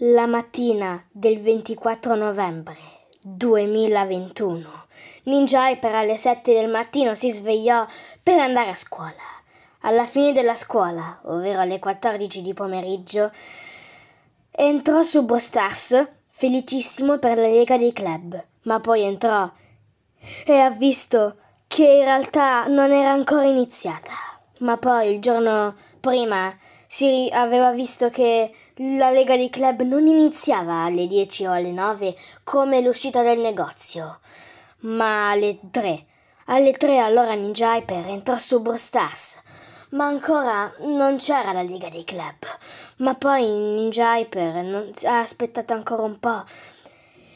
La mattina del 24 novembre 2021 Ninja Hyper alle 7 del mattino si svegliò per andare a scuola. Alla fine della scuola, ovvero alle 14 di pomeriggio, entrò su Bostars felicissimo per la Lega dei Club, ma poi entrò e ha visto che in realtà non era ancora iniziata. Ma poi il giorno prima si aveva visto che la lega di club non iniziava alle 10 o alle 9 come l'uscita del negozio, ma alle 3. Alle 3 allora Ninja Hyper entrò su Brostars, ma ancora non c'era la lega dei club. Ma poi Ninja Hyper ha aspettato ancora un po'.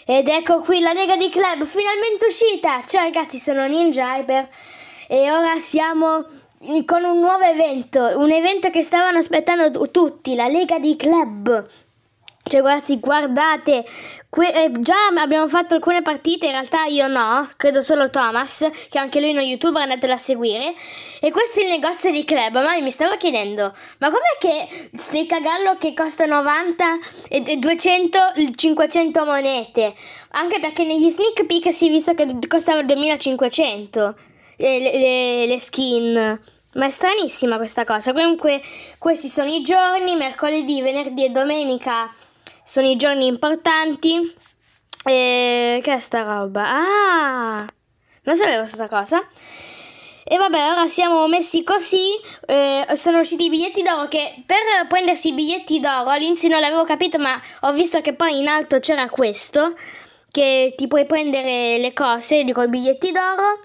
Ed ecco qui la lega dei club finalmente uscita! Ciao ragazzi, sono Ninja Hyper e ora siamo con un nuovo evento, un evento che stavano aspettando tutti, la Lega di Club. Cioè, ragazzi, guardate, que- eh, già abbiamo fatto alcune partite, in realtà io no, credo solo Thomas, che anche lui è uno youtuber, andatelo a seguire. E questo è il negozio di club, ma mi stavo chiedendo, ma com'è che stai cagallo che costa 90 e, e 200, 500 monete? Anche perché negli sneak peek si è visto che costavano 2500. Eh, le, le, le skin. Ma è stranissima questa cosa. Comunque, questi sono i giorni, mercoledì, venerdì e domenica sono i giorni importanti. E che è sta roba? Ah! Non sapevo questa cosa. E vabbè, ora siamo messi così. Eh, sono usciti i biglietti d'oro che per prendersi i biglietti d'oro all'inizio non l'avevo capito, ma ho visto che poi in alto c'era questo che ti puoi prendere le cose, con i biglietti d'oro.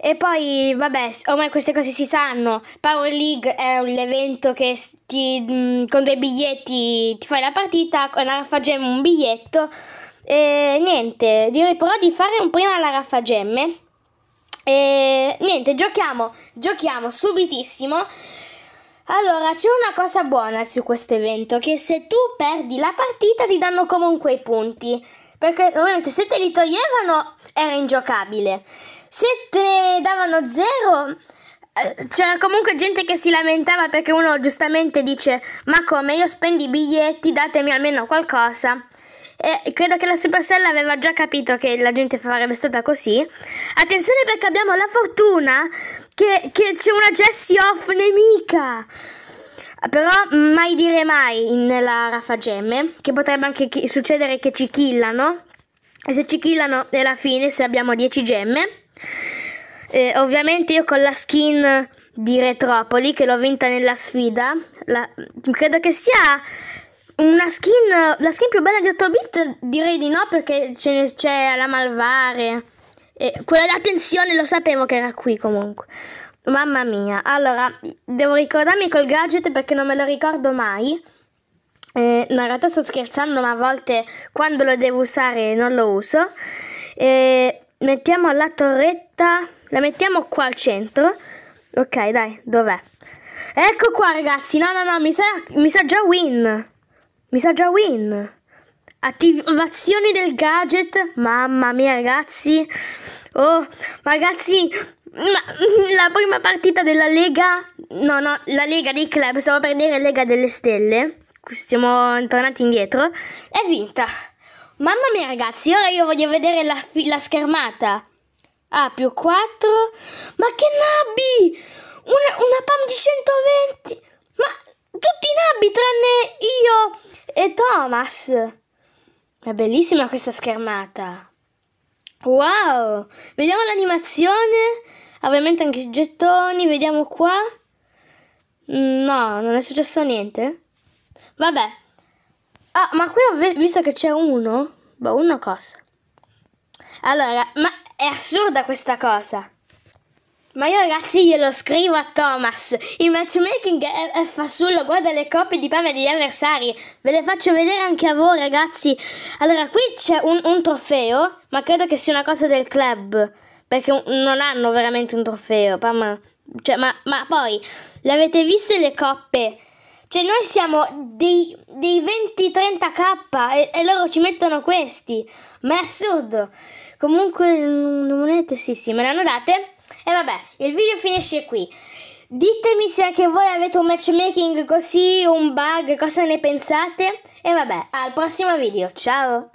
E poi, vabbè, ormai queste cose si sanno. Power League è un evento che ti, mm, con due biglietti ti fai la partita, con la Raffa Gemme un biglietto. E niente, direi però di fare un prima la Raffa Gemme. E niente, giochiamo, giochiamo subitissimo. Allora, c'è una cosa buona su questo evento, che se tu perdi la partita ti danno comunque i punti. Perché ovviamente se te li toglievano era ingiocabile. Se te davano zero. Eh, c'era comunque gente che si lamentava perché uno giustamente dice: Ma come io spendo i biglietti, datemi almeno qualcosa. E credo che la Supercell aveva già capito che la gente farebbe stata così. Attenzione perché abbiamo la fortuna che, che c'è una Jessie off nemica. Però mai dire mai nella Rafa Gemme, che potrebbe anche succedere che ci killano. E se ci killano è la fine se abbiamo 10 gemme. Eh, ovviamente io con la skin di Retropoli che l'ho vinta nella sfida, la, credo che sia una skin, la skin più bella di 8 bit direi di no perché ce ne, c'è la Malvare. E quella da tensione lo sapevo che era qui comunque. Mamma mia, allora devo ricordarmi col gadget perché non me lo ricordo mai. Eh, no, in realtà sto scherzando, ma a volte quando lo devo usare non lo uso. Eh, mettiamo la torretta, la mettiamo qua al centro. Ok, dai, dov'è? Ecco qua ragazzi, no no no, mi sa, mi sa già win. Mi sa già win. Attivazioni del gadget, mamma mia ragazzi. Oh, ragazzi, ma, la prima partita della Lega, no no, la Lega dei club, stavo per dire Lega delle Stelle, stiamo tornati indietro, è vinta. Mamma mia ragazzi, ora io voglio vedere la, la schermata. Ah, più 4. Ma che nabbi! Una, una PAM di 120. Ma tutti i nabbi tranne io e Thomas. È bellissima questa schermata. Wow! Vediamo l'animazione. Ah, ovviamente anche i gettoni. Vediamo qua. No, non è successo niente. Vabbè. Ah, ma qui ho visto che c'è uno. Boh, una cosa. Allora, ma è assurda questa cosa. Ma io ragazzi glielo scrivo a Thomas. Il matchmaking è, è fasullo, guarda le coppie di pane degli avversari. Ve le faccio vedere anche a voi ragazzi. Allora, qui c'è un, un trofeo, ma credo che sia una cosa del club. Perché non hanno veramente un trofeo. Ma, cioè, ma, ma poi, l'avete viste le coppe? Cioè noi siamo dei, dei 20-30k e, e, loro ci mettono questi. Ma è assurdo. Comunque le monete sì sì me le hanno date. E vabbè, il video finisce qui. Ditemi se anche voi avete un matchmaking così, un bug, cosa ne pensate. E vabbè, al prossimo video. Ciao!